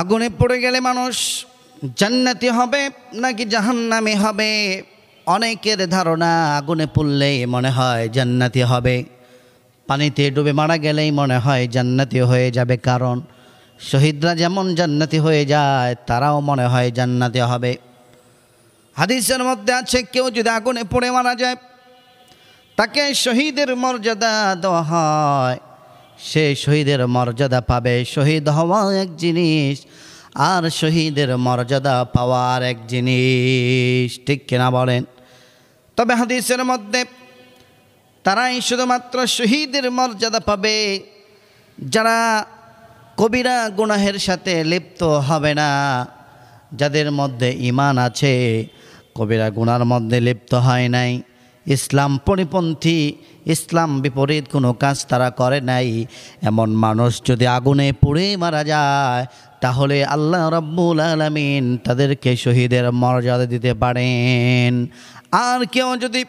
আগুনে পড়ে গেলে মানুষ জান্নাতি হবে নাকি জাহান্নামি হবে অনেকের ধারণা আগুনে পড়লে মনে হয় জান্নাতি হবে পানিতে ডুবে মারা গেলেই মনে হয় জান্নাতি হয়ে যাবে কারণ শহীদরা যেমন জান্নাতি হয়ে যায় তারাও মনে হয় জান্নাতি হবে হাদিসের মধ্যে আছে কেউ যদি আগুনে পড়ে মারা যায় তাকে শহীদের মর্যাদা দেওয়া হয় সে শহীদের মর্যাদা পাবে শহীদ হওয়া এক জিনিস আর শহীদের মর্যাদা পাওয়ার এক জিনিস ঠিক কিনা বলেন তবে হাদিসের মধ্যে তারাই শুধুমাত্র শহীদের মর্যাদা পাবে যারা কবিরা গুনাহের সাথে লিপ্ত হবে না যাদের মধ্যে ইমান আছে কবিরা গুনার মধ্যে লিপ্ত হয় নাই ইসলাম পরিপন্থী ইসলাম বিপরীত কোনো কাজ তারা করে নাই এমন মানুষ যদি আগুনে পুড়ে মারা যায় তাহলে আল্লাহ রব্বুল আলমিন তাদেরকে শহীদের মর্যাদা দিতে পারেন আর কেউ যদি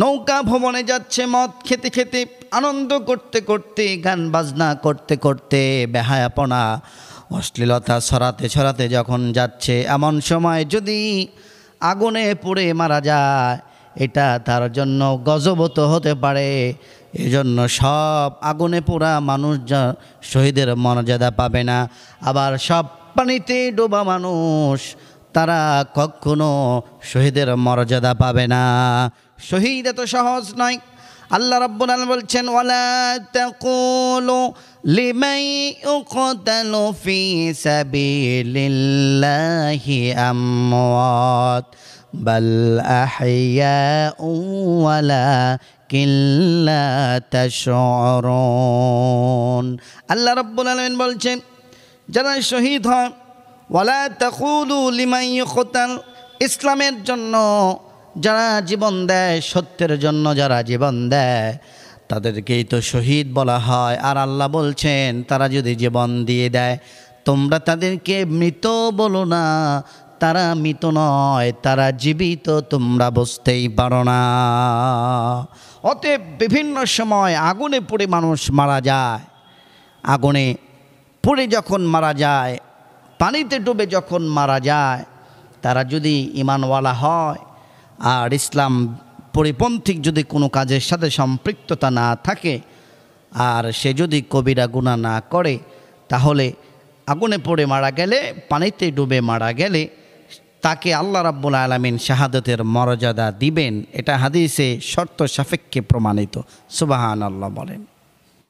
নৌকা ভ্রমণে যাচ্ছে মদ খেতে খেতে আনন্দ করতে করতে গান বাজনা করতে করতে বেহায়াপনা অশ্লীলতা ছড়াতে ছড়াতে যখন যাচ্ছে এমন সময় যদি আগুনে পুড়ে মারা যায় এটা তার জন্য গজবত হতে পারে এজন্য সব আগুনে পোড়া মানুষ শহীদের মর্যাদা পাবে না আবার সব পানিতে ডোবা মানুষ তারা কখনো শহীদের মর্যাদা পাবে না শহীদ এত সহজ নয় আল্লাহ রব্বুল আলম বলছেন ওয়ালা লিমাই بل أحياء ولكن لا تشعرون আল্লাহ রাব্বুল আলামিন বলছেন যারা শহীদ হন ওয়ালা তাকুলু লিমান ইসলামের জন্য যারা জীবন দেয় সত্যের জন্য যারা জীবন দেয় তাদেরকেই তো শহীদ বলা হয় আর আল্লাহ বলছেন তারা যদি জীবন দিয়ে দেয় তোমরা তাদেরকে মৃত বলো না তারা মৃত নয় তারা জীবিত তোমরা বুঝতেই পারো না অতএব বিভিন্ন সময় আগুনে পড়ে মানুষ মারা যায় আগুনে পড়ে যখন মারা যায় পানিতে ডুবে যখন মারা যায় তারা যদি ইমানওয়ালা হয় আর ইসলাম পরিপন্থী যদি কোনো কাজের সাথে সম্পৃক্ততা না থাকে আর সে যদি কবিরা গুণা না করে তাহলে আগুনে পড়ে মারা গেলে পানিতে ডুবে মারা গেলে তাকে আল্লাহ রাব্বুল আলমিন শাহাদতের মর্যাদা দিবেন এটা হাদিসে শর্ত সাপেক্ষে প্রমাণিত সুবাহান আল্লাহ বলেন